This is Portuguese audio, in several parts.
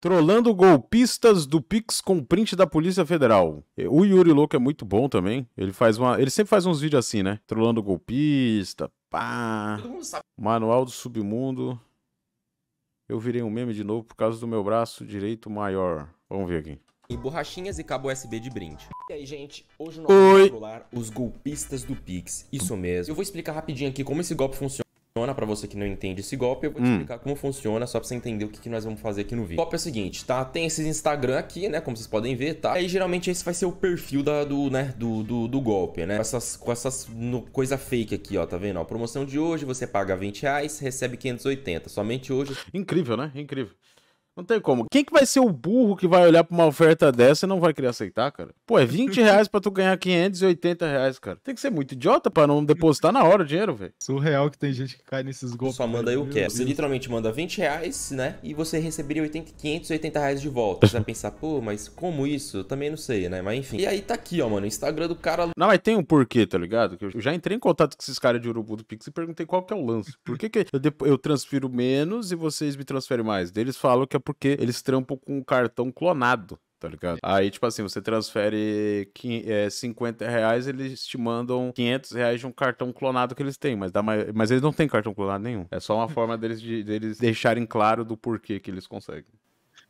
Trolando golpistas do Pix com print da Polícia Federal. O Yuri Louco é muito bom também. Ele faz uma. Ele sempre faz uns vídeos assim, né? Trolando golpista. Pá. Manual do submundo. Eu virei um meme de novo por causa do meu braço direito maior. Vamos ver aqui. E borrachinhas e cabo USB de brinde. E aí, gente, hoje nós Oi. vamos trollar os golpistas do Pix. Isso mesmo. Eu vou explicar rapidinho aqui como esse golpe funciona funciona. Para você que não entende esse golpe, eu vou te hum. explicar como funciona, só para você entender o que, que nós vamos fazer aqui no vídeo. O golpe é o seguinte, tá? Tem esses Instagram aqui, né? Como vocês podem ver, tá? E aí, geralmente, esse vai ser o perfil da, do, né? do, do, do golpe, né? Com essas, com essas no, coisa fake aqui, ó, tá vendo? Ó, promoção de hoje, você paga 20 reais, recebe 580. Somente hoje. Incrível, né? Incrível. Não tem como. Quem que vai ser o burro que vai olhar pra uma oferta dessa e não vai querer aceitar, cara? Pô, é 20 reais pra tu ganhar 580 reais, cara. Tem que ser muito idiota pra não depositar na hora o dinheiro, velho. Surreal que tem gente que cai nesses golpes. Só manda né? aí o que? Você literalmente manda 20 reais, né? E você receberia 80, 580 reais de volta. Você vai pensar, pô, mas como isso? Eu também não sei, né? Mas enfim. E aí tá aqui, ó, mano. O Instagram do cara. Não, mas tem um porquê, tá ligado? Que eu já entrei em contato com esses caras de Urubu do Pix e perguntei qual que é o lance. Por que, que eu, eu transfiro menos e vocês me transferem mais? deles falam que é porque eles trampam com o cartão clonado tá ligado? Aí, tipo assim, você transfere 50 é, reais, eles te mandam 500 reais de um cartão clonado que eles têm, mas, dá mais... mas eles não têm cartão clonado nenhum. É só uma forma deles, de, deles deixarem claro do porquê que eles conseguem.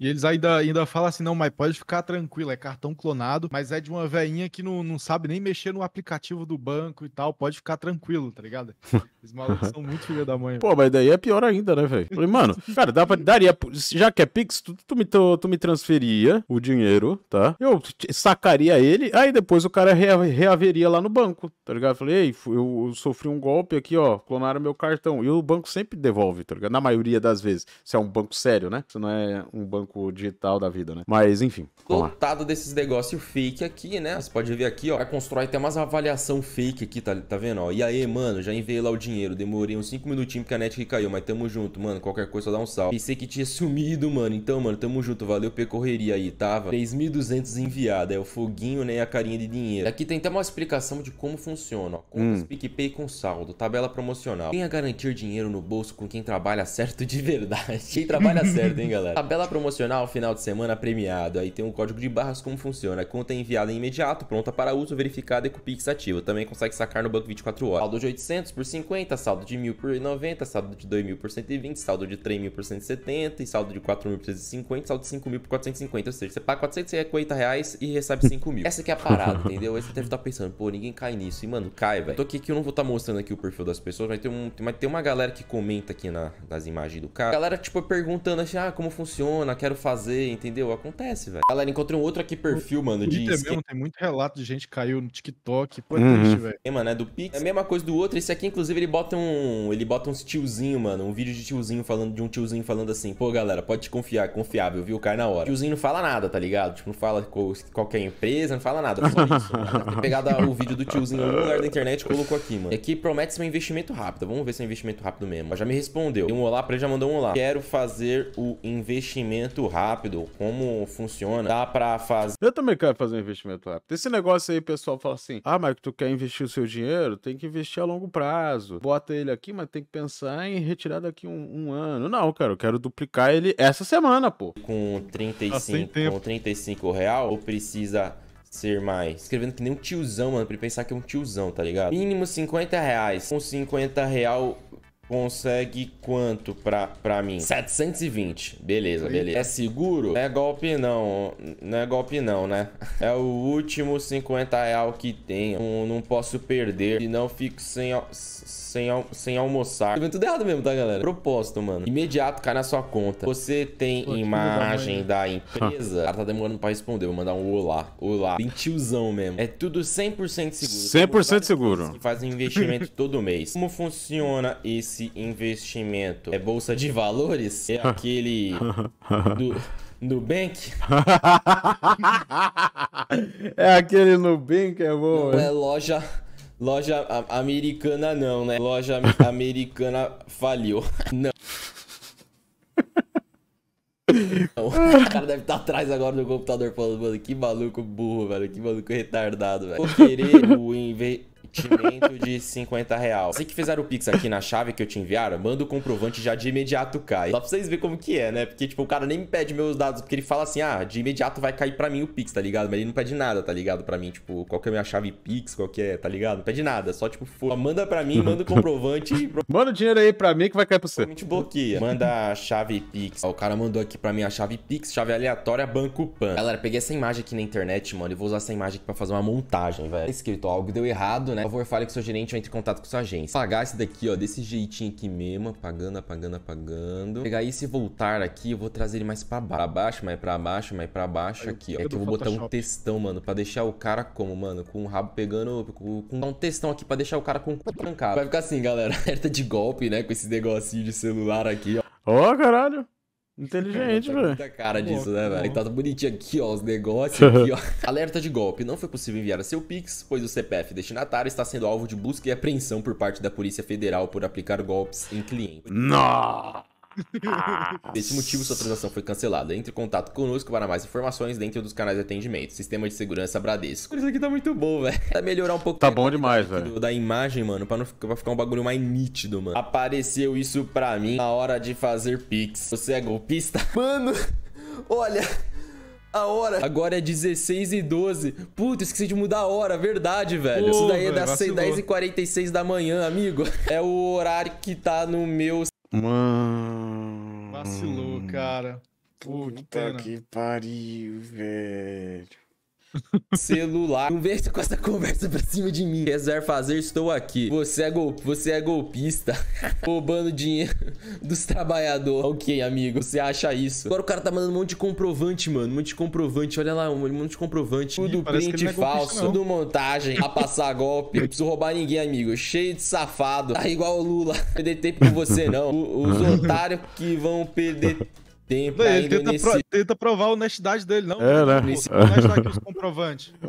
E eles ainda, ainda falam assim: não, mas pode ficar tranquilo, é cartão clonado, mas é de uma veinha que não, não sabe nem mexer no aplicativo do banco e tal, pode ficar tranquilo, tá ligado? Os malucos são muito filha da mãe. Pô, mas daí é pior ainda, né, velho? Falei, mano, cara, dá pra, daria. Já que é Pix, tu, tu, me, tu, tu me transferia o dinheiro, tá? Eu sacaria ele, aí depois o cara rea, reaveria lá no banco, tá ligado? Falei, ei, eu, eu sofri um golpe aqui, ó, clonaram meu cartão. E o banco sempre devolve, tá ligado? Na maioria das vezes. Se é um banco sério, né? Se não é um banco banco digital da vida, né? Mas enfim. Lotado desses negócios fake aqui, né? Você pode ver aqui, ó. Vai constrói até umas avaliação fake aqui, tá, tá vendo? Ó, e aí, mano, já enviei lá o dinheiro. Demorei uns 5 minutinhos porque a net que caiu, mas tamo junto, mano. Qualquer coisa só dá um salve. Pensei que tinha sumido, mano. Então, mano, tamo junto. Valeu percorreria aí, tava. 3.200 enviado. É o foguinho, né? E a carinha de dinheiro. Aqui tem até uma explicação de como funciona, ó. Contas hum. PicPay com saldo, tabela promocional. Venha é garantir dinheiro no bolso com quem trabalha certo de verdade. Quem trabalha certo, hein, galera? Tabela promocional Promocional final de semana premiado. Aí tem um código de barras como funciona. Conta enviada em imediato, pronta para uso, verificada e com Pix ativo. Também consegue sacar no banco 24 horas. Saldo de 800 por 50, saldo de 1000 por 90, saldo de 2000 por 120, saldo de 3000 por 170 e saldo de 4000 por 350, saldo de 5000 por 450. Ou seja, você paga 450 reais e recebe 5000. Essa que é a parada, entendeu? Aí você deve estar pensando, pô, ninguém cai nisso. E, mano, cai, velho. Tô aqui que eu não vou estar tá mostrando aqui o perfil das pessoas, mas tem, um, mas tem uma galera que comenta aqui na, nas imagens do cara. galera, tipo, perguntando assim, ah, como funciona, quero quero fazer, entendeu? Acontece, velho. Galera, encontrei um outro aqui perfil, mano, de Twitter esquema. mesmo, tem muito relato de gente que caiu no TikTok, pô, é uhum. triste, velho. É, mano, é do Pix. É a mesma coisa do outro. Esse aqui, inclusive, ele bota um, ele bota uns tiozinho, mano, um vídeo de tiozinho falando de um tiozinho falando assim: "Pô, galera, pode te confiar, confiável, viu? Cai na hora". O tiozinho não fala nada, tá ligado? Tipo, não fala qualquer empresa, não fala nada, só isso. Tem pegado o vídeo do tiozinho no lugar da internet e colocou aqui, mano. E aqui promete ser um investimento rápido. Vamos ver se é um investimento rápido mesmo. Mas já me respondeu. Tem um olá para ele, já mandou um olá. Quero fazer o investimento investimento rápido, como funciona, dá para fazer. Eu também quero fazer um investimento rápido. Esse negócio aí, pessoal fala assim: ah, mas tu quer investir o seu dinheiro? Tem que investir a longo prazo. Bota ele aqui, mas tem que pensar em retirar daqui um, um ano. Não, cara, eu quero duplicar ele essa semana, pô. Com 35, assim com 35 real, ou precisa ser mais. Escrevendo que nem um tiozão, mano, pra pensar que é um tiozão, tá ligado? Mínimo 50 reais. Com 50 real consegue quanto pra, pra mim? 720. Beleza, Oi. beleza. É seguro? Não é golpe não. Não é golpe não, né? É o último 50 real que tenho. Não, não posso perder. E não fico sem sem, al sem almoçar. Escrevendo tá tudo errado mesmo, tá, galera? Propósito, mano. Imediato cai na sua conta. Você tem Pô, imagem da empresa? Ela tá demorando pra responder. Vou mandar um olá. Olá. Bem tiozão mesmo. É tudo 100% seguro. 100% seguro. Que fazem investimento todo mês. Como funciona esse investimento? É bolsa de valores? É aquele do... Nubank? é aquele Nubank, é bom. Não é loja Loja americana não, né? Loja americana faliu. Não. não. O cara deve estar tá atrás agora do computador falando, mano, que maluco burro, velho. Que maluco retardado, velho. Vou querer o inve investimento de 50 reais. Você que fizeram o Pix aqui na chave que eu te enviaram, manda o comprovante já de imediato cai. Só pra vocês verem como que é, né? Porque, tipo, o cara nem me pede meus dados, porque ele fala assim, ah, de imediato vai cair pra mim o Pix, tá ligado? Mas ele não pede nada, tá ligado? Pra mim, tipo, qual que é a minha chave Pix, qual que é, tá ligado? Não pede nada, só, tipo, for... manda pra mim, manda o comprovante e... Manda o dinheiro aí pra mim que vai cair pra você. Provavelmente bloqueia. Manda a chave Pix. Ó, o cara mandou aqui pra mim a chave Pix, chave aleatória, Banco Pan. Galera, peguei essa imagem aqui na internet, mano, e vou usar essa imagem aqui pra fazer uma montagem, velho. Tá escrito, ó, algo deu errado, errado, né? Por favor, fale que seu gerente vai entrar em contato com sua agência. Pagar esse daqui, ó, desse jeitinho aqui mesmo, apagando, apagando, apagando. Pegar esse e voltar aqui, eu vou trazer ele mais pra baixo, mais pra baixo, mais pra baixo, Aí, aqui, ó. É que eu vou Photoshop. botar um textão, mano, pra deixar o cara como, mano? Com o rabo pegando, com, com um textão aqui pra deixar o cara com o cu trancado. Vai ficar assim, galera, alerta de golpe, né, com esse negocinho de celular aqui, ó. Ó, oh, caralho! Inteligente, velho. muita cara disso, né, tá velho? tá bonitinho aqui, ó, os negócios aqui, ó. Alerta de golpe. Não foi possível enviar seu Pix, pois o CPF destinatário está sendo alvo de busca e apreensão por parte da Polícia Federal por aplicar golpes em clientes. Nossa! Por ah. esse motivo, sua transação foi cancelada. Entre em contato conosco para mais informações dentro dos canais de atendimento. Sistema de segurança Bradesco. Isso aqui tá muito bom, velho. Pra melhorar um pouco. Tá bom demais, velho. Da imagem, mano, pra, não ficar, pra ficar um bagulho mais nítido, mano. Apareceu isso pra mim na hora de fazer Pix. Você é golpista? Mano, olha... A hora. Agora é 16 e 12. Puta, esqueci de mudar a hora, verdade, velho. Pô, Isso daí é das 10 h 46 da manhã, amigo. É o horário que tá no meu. Mano. Vacilou, hum. cara. Puta, Puta que pariu, velho celular. Não com essa conversa pra cima de mim. Quer fazer, estou aqui. Você é, gol... Você é golpista. roubando dinheiro dos trabalhadores. Ok, amigo, você acha isso. Agora o cara tá mandando um monte de comprovante, mano. Um monte de comprovante. Olha lá, um monte de comprovante. Tudo print é falso. Tudo montagem. A passar golpe. Não preciso roubar ninguém, amigo. Cheio de safado. Tá igual o Lula. Perder tempo com você, não. O, os otários que vão perder tempo. Ele tenta, nesse... pro, tenta, provar a honestidade dele, não. É, né? Nesse...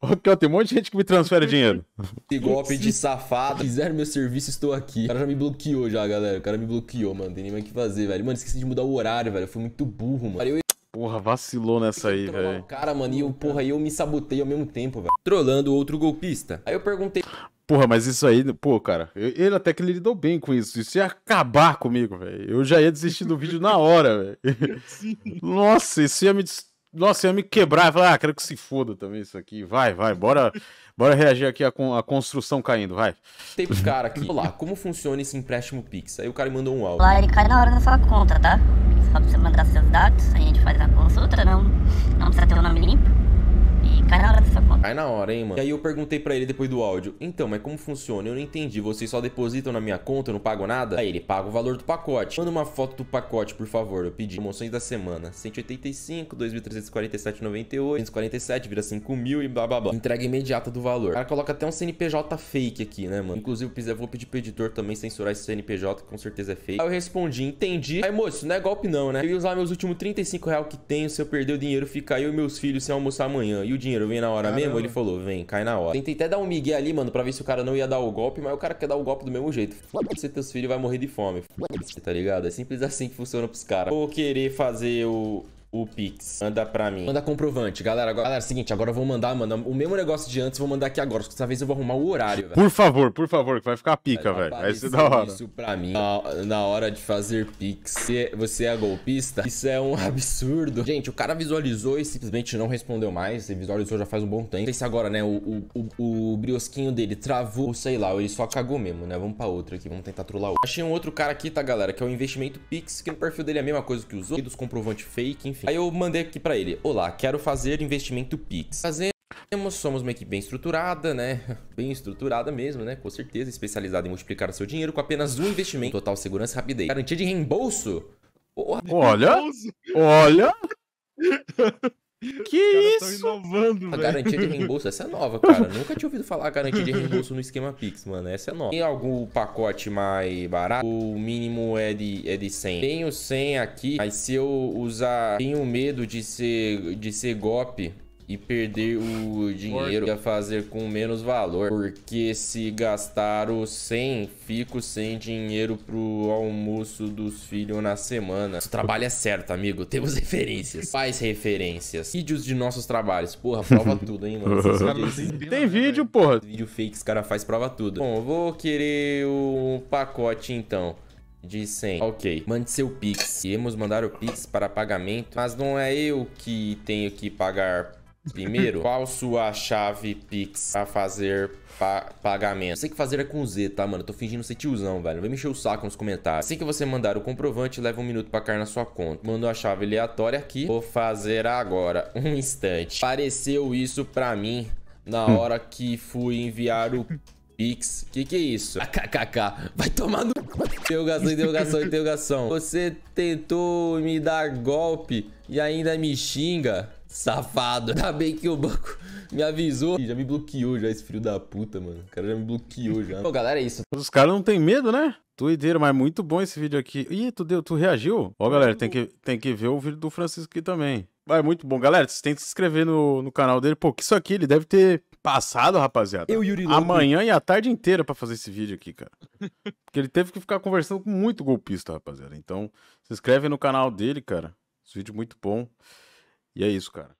aqui tem um monte de gente que me transfere dinheiro. Que golpe de safado. Fizeram quiser meu serviço, estou aqui. O cara já me bloqueou já, galera. O cara me bloqueou, mano. Tem nem mais o que fazer, velho. Mano, esqueci de mudar o horário, velho. Eu fui muito burro, mano. Eu... Porra, vacilou nessa aí, velho. Cara, mano, e eu, porra, eu me sabotei ao mesmo tempo, velho. Trolando outro golpista. Aí eu perguntei. Porra, mas isso aí, pô, cara, ele até que ele lidou bem com isso. Isso ia acabar comigo, velho. Eu já ia desistir do vídeo na hora, velho. Nossa, isso ia me. Nossa, ia me quebrar. Falar, ah, quero que se foda também isso aqui. Vai, vai, bora, bora reagir aqui à, con... construção caindo, vai. Tem pro cara aqui. lá. como funciona esse empréstimo Pix? Aí o cara mandou um áudio. Lá ele cai na hora da sua conta, tá? Só pra você mandar seus dados, a gente faz a consulta, não, não precisa ter o nome limpo. Cai tá na hora dessa conta. Cai na hora, hein, mano. E aí eu perguntei pra ele depois do áudio, então, mas como funciona? Eu não entendi, vocês só depositam na minha conta, eu não pago nada? Aí ele, paga o valor do pacote. Manda uma foto do pacote, por favor, eu pedi. Promoções da semana, 185, 2.347,98, 147, vira 5 mil e blá blá blá. Entrega imediata do valor. O cara coloca até um CNPJ fake aqui, né, mano? Inclusive, eu vou pedir pro editor também censurar esse CNPJ, que com certeza é fake. Aí eu respondi, entendi. Aí, moço, não é golpe não, né? Eu ia usar meus últimos 35 reais que tenho, se eu perder o dinheiro, fica eu e meus filhos sem almoçar amanhã. E o dinheiro dinheiro, vem na hora Caramba. mesmo? Ele falou, vem, cai na hora. Tentei até dar um migué ali, mano, pra ver se o cara não ia dar o golpe, mas o cara quer dar o golpe do mesmo jeito. você se teus filhos vai morrer de fome. tá ligado? É simples assim que funciona pros caras. Vou querer fazer o, o Pix. Manda pra mim. Manda comprovante. Galera, agora, galera, é o seguinte, agora eu vou mandar, mano, o mesmo negócio de antes, vou mandar aqui agora. dessa vez eu vou arrumar o horário, velho. Por favor, por favor, que vai ficar pica, velho. Vai ser da hora. Isso pra mim, na, na hora de fazer Pix. você é golpista, isso é um absurdo. Gente, o cara visualizou e simplesmente não respondeu mais. Ele visualizou já faz um bom tempo. Não sei se agora, né, o, o, o, o briosquinho dele travou, sei lá, ele só cagou mesmo, né? Vamos pra outro aqui, vamos tentar trollar outro. Achei um outro cara aqui, tá, galera, que é o investimento Pix, que no perfil dele é a mesma coisa que usou outros, dos comprovantes fake, enfim enfim. Aí eu mandei aqui para ele: Olá, quero fazer investimento Pix. Fazer somos uma equipe bem estruturada, né? Bem estruturada mesmo, né? Com certeza, especializada em multiplicar o seu dinheiro com apenas um investimento. Total segurança e rapidez. Garantia de reembolso? Porra. Olha! Olha! Que isso? Inovando, a garantia de reembolso, essa é nova, cara. Nunca tinha ouvido falar a garantia de reembolso no esquema Pix, mano. Essa é nova. Tem algum pacote mais barato? O mínimo é de, é de 100. Tenho 100 aqui, mas se eu usar... Tenho medo de ser, de ser golpe e perder o dinheiro ia fazer com menos valor, porque se gastar o 100, fico sem dinheiro pro almoço dos filhos na semana. O trabalho é certo, amigo. Temos referências. Faz referências. Vídeos de nossos trabalhos. Porra, prova tudo, hein, mano. Tem né, vídeo, porra. Vídeo fake, os cara faz prova tudo. Bom, vou querer um pacote então de 100. Ok, mande seu Pix. Iremos mandar o Pix para pagamento, mas não é eu que tenho que pagar Primeiro, qual sua chave Pix pra fazer pa pagamento? Sei que fazer é com Z, tá, mano? tô fingindo ser tiozão, velho. Não vem mexer o saco nos comentários. Assim que você mandar o comprovante, leva um minuto pra cair na sua conta. Mandou a chave aleatória aqui. Vou fazer agora. Um instante. Apareceu isso pra mim na hum. hora que fui enviar o Pix. Que que é isso? KKK. Vai tomar no... Interrogação, interrogação, interrogação. Você tentou me dar golpe e ainda me xinga? Safado. Ainda bem que o banco me avisou. Ih, já me bloqueou já esse filho da puta, mano. O cara já me bloqueou já. Pô, galera, é isso. Os caras não tem medo, né? Tuideiro, mas muito bom esse vídeo aqui. Ih, tu deu, tu reagiu? Ó, galera, tem que, tem que ver o vídeo do Francisco aqui também. Mas muito bom. Galera, vocês têm que se inscrever no, no canal dele. Pô, que isso aqui, ele deve ter passado, rapaziada. Eu, e Yuri Amanhã e a tarde inteira para fazer esse vídeo aqui, cara. Porque ele teve que ficar conversando com muito golpista, rapaziada. Então, se inscreve no canal dele, cara. Esse vídeo muito bom. E é isso, cara.